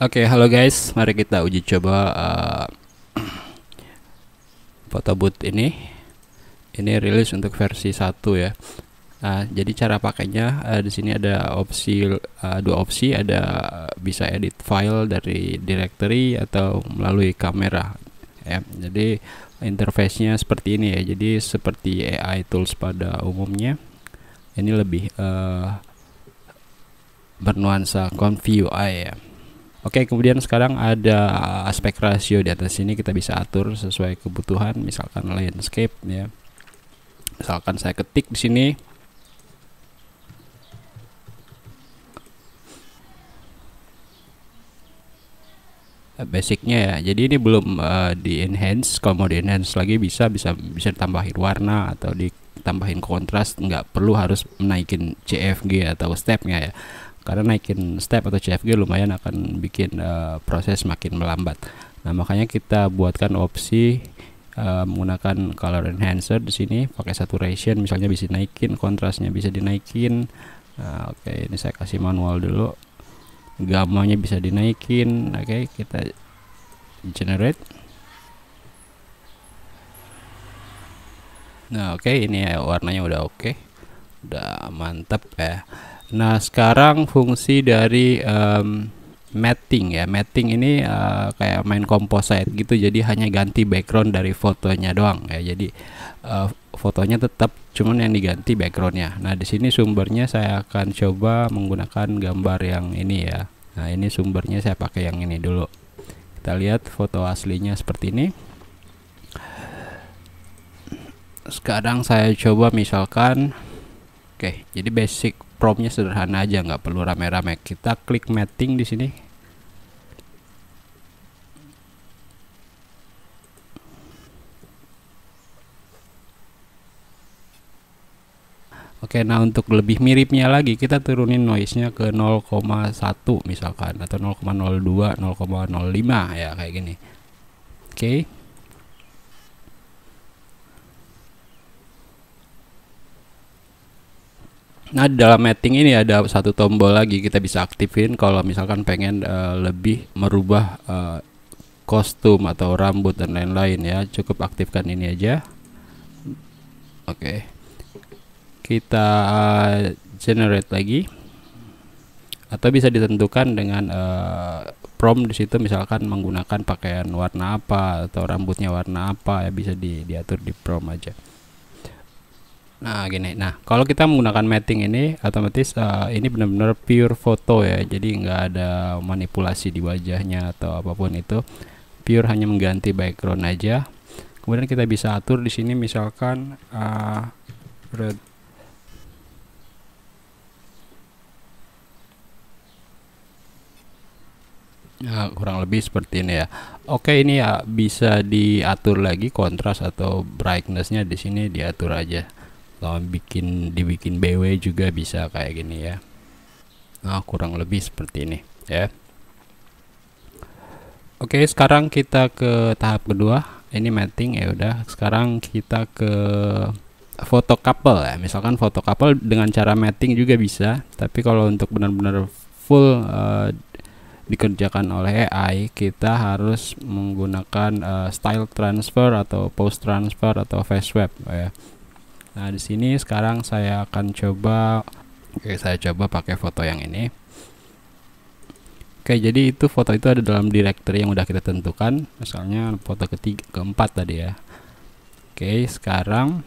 Oke, okay, halo guys. Mari kita uji coba uh, eh, boot ini. Ini rilis untuk versi 1 ya. Nah, jadi cara pakainya uh, di sini ada opsi uh, dua opsi, ada bisa edit file dari directory atau melalui kamera. Ya, jadi interface-nya seperti ini ya. Jadi seperti AI tools pada umumnya. Ini lebih uh, bernuansa Conf AI ya Oke, kemudian sekarang ada aspek rasio di atas sini kita bisa atur sesuai kebutuhan, misalkan landscape ya. Misalkan saya ketik di sini eh, basicnya ya jadi ini belum uh, di enhance kalau mau di enhance lagi bisa bisa bisa tambahin warna atau ditambahin kontras nggak perlu harus menaikin CFG atau stepnya ya karena naikin step atau CFG lumayan akan bikin uh, proses makin melambat nah makanya kita buatkan opsi uh, menggunakan color enhancer di sini pakai saturation misalnya bisa naikin kontrasnya bisa dinaikin nah, oke okay, ini saya kasih manual dulu gamanya bisa dinaikin oke okay, kita generate nah oke okay, ini ya, warnanya udah oke okay. udah mantap ya Nah, sekarang fungsi dari um, matting ya. Matting ini uh, kayak main composite gitu. Jadi hanya ganti background dari fotonya doang ya. Jadi uh, fotonya tetap cuman yang diganti backgroundnya. Nah, di sini sumbernya saya akan coba menggunakan gambar yang ini ya. Nah, ini sumbernya saya pakai yang ini dulu. Kita lihat foto aslinya seperti ini sekarang saya coba misalkan oke okay, jadi basic Promnya sederhana aja nggak perlu rame-rame kita klik mapping di sini Oke, nah untuk lebih miripnya lagi kita turunin noise-nya ke 0,1 misalkan atau 0,02, 0,05 ya kayak gini. Oke. Okay. Nah dalam matting ini ada satu tombol lagi kita bisa aktifin kalau misalkan pengen uh, lebih merubah uh, kostum atau rambut dan lain-lain ya cukup aktifkan ini aja. Oke okay. kita uh, generate lagi atau bisa ditentukan dengan uh, prompt di situ misalkan menggunakan pakaian warna apa atau rambutnya warna apa ya bisa di, diatur di prompt aja. Nah, gini. Nah, kalau kita menggunakan matting ini otomatis uh, ini benar-benar pure foto ya. Jadi nggak ada manipulasi di wajahnya atau apapun itu. Pure hanya mengganti background aja. Kemudian kita bisa atur di sini misalkan uh, red Nah, kurang lebih seperti ini ya. Oke, ini ya bisa diatur lagi kontras atau brightnessnya di sini diatur aja kalau bikin dibikin BW juga bisa kayak gini ya nah kurang lebih seperti ini ya Oke sekarang kita ke tahap kedua ini mating ya udah sekarang kita ke foto couple ya misalkan foto couple dengan cara mating juga bisa tapi kalau untuk benar-benar full uh, dikerjakan oleh AI kita harus menggunakan uh, style transfer atau post transfer atau face swap ya Nah, di sini sekarang saya akan coba Oke, saya coba pakai foto yang ini. Oke, jadi itu foto itu ada dalam directory yang udah kita tentukan, misalnya foto ketiga keempat tadi ya. Oke, sekarang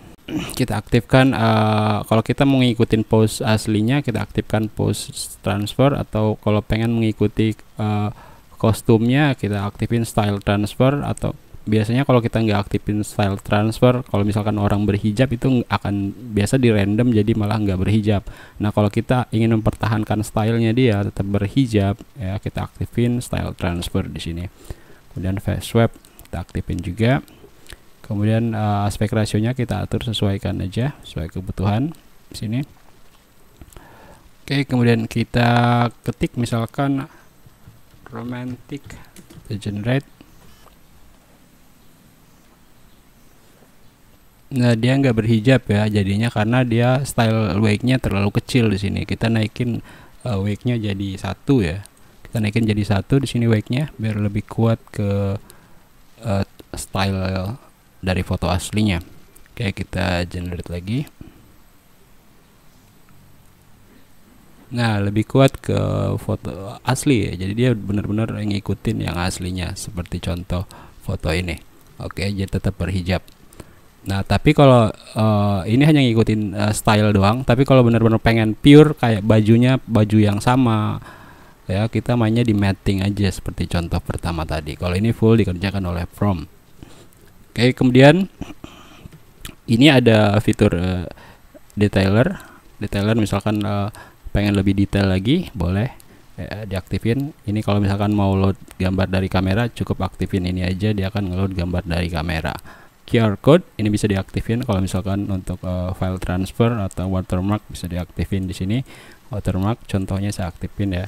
kita aktifkan uh, kalau kita mengikuti post aslinya kita aktifkan post transfer atau kalau pengen mengikuti uh, kostumnya kita aktifin style transfer atau biasanya kalau kita nggak aktifin style transfer kalau misalkan orang berhijab itu akan biasa di random jadi malah nggak berhijab nah kalau kita ingin mempertahankan stylenya dia tetap berhijab ya kita aktifin style transfer di sini kemudian face swap kita aktifin juga kemudian uh, aspek rasionya kita atur sesuaikan aja sesuai kebutuhan di sini oke kemudian kita ketik misalkan romantic generate nah, dia nggak berhijab ya jadinya karena dia style wake-nya terlalu kecil di sini kita naikin uh, eh, nya jadi satu ya kita naikin jadi satu di sini wake-nya biar lebih kuat ke uh, style dari foto aslinya oke kita generate lagi Nah, lebih kuat ke foto asli ya. Jadi dia benar-benar ngikutin yang aslinya seperti contoh foto ini. Oke, jadi tetap berhijab. Nah, tapi kalau uh, ini hanya ngikutin uh, style doang, tapi kalau benar-benar pengen pure kayak bajunya baju yang sama ya, kita mainnya di matting aja seperti contoh pertama tadi. Kalau ini full dikerjakan oleh From. Oke, kemudian ini ada fitur uh, detailer. Detailer misalkan uh, pengen lebih detail lagi, boleh ya, diaktifin. Ini kalau misalkan mau load gambar dari kamera cukup aktifin ini aja dia akan ngeload gambar dari kamera. QR code ini bisa diaktifin kalau misalkan untuk uh, file transfer atau watermark bisa diaktifin di sini watermark contohnya saya aktifin ya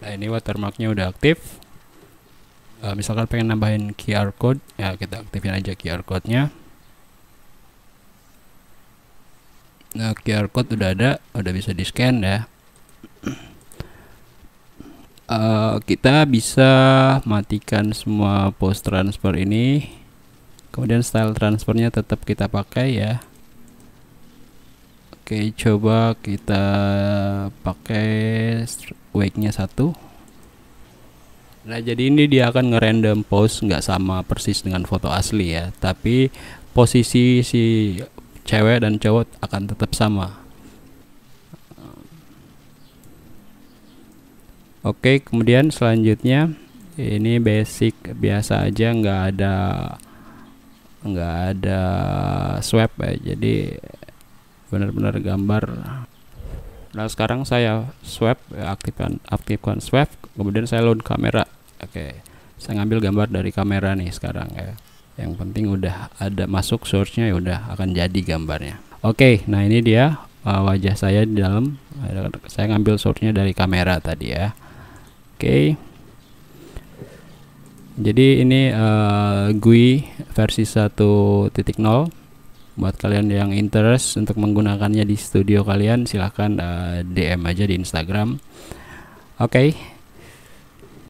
nah ini watermarknya udah aktif uh, misalkan pengen nambahin QR code ya kita aktifin aja QR code nya nah QR code udah ada udah bisa di scan ya Eh, kita bisa matikan semua post transfer ini kemudian style transfernya tetap kita pakai ya oke coba kita pakai wake-nya satu nah jadi ini dia akan ngerandom post nggak sama persis dengan foto asli ya tapi posisi si cewek dan cowok akan tetap sama Oke, kemudian selanjutnya ini basic biasa aja, nggak ada nggak ada swap ya. Jadi benar-benar gambar. Nah sekarang saya swap, aktifkan aktifkan swap, kemudian saya load kamera. Oke, saya ngambil gambar dari kamera nih sekarang ya. Yang penting udah ada masuk source-nya ya udah akan jadi gambarnya. Oke, nah ini dia uh, wajah saya di dalam saya ngambil source-nya dari kamera tadi ya okay. jadi ini uh, GUI versi 1.0 buat kalian yang interest untuk menggunakannya di studio kalian silahkan uh, eh, DM aja di Instagram oke okay.